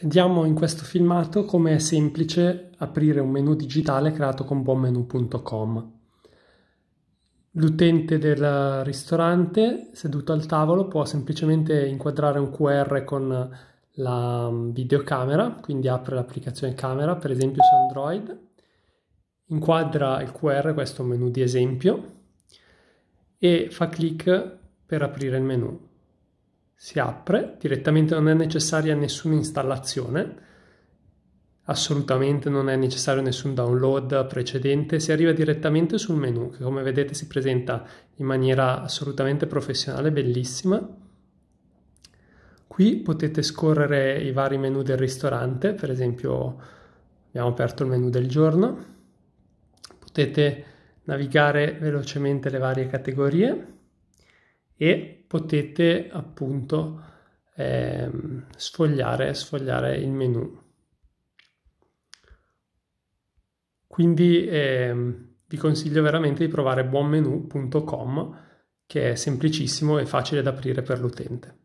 Vediamo in questo filmato come è semplice aprire un menu digitale creato con buonmenu.com. L'utente del ristorante seduto al tavolo può semplicemente inquadrare un QR con la videocamera, quindi apre l'applicazione camera, per esempio su Android, inquadra il QR, questo è un menu di esempio, e fa clic per aprire il menu si apre, direttamente non è necessaria nessuna installazione, assolutamente non è necessario nessun download precedente, si arriva direttamente sul menu che come vedete si presenta in maniera assolutamente professionale, bellissima. Qui potete scorrere i vari menu del ristorante, per esempio abbiamo aperto il menu del giorno, potete navigare velocemente le varie categorie e potete appunto ehm, sfogliare, sfogliare il menu. Quindi ehm, vi consiglio veramente di provare buonmenu.com che è semplicissimo e facile da aprire per l'utente.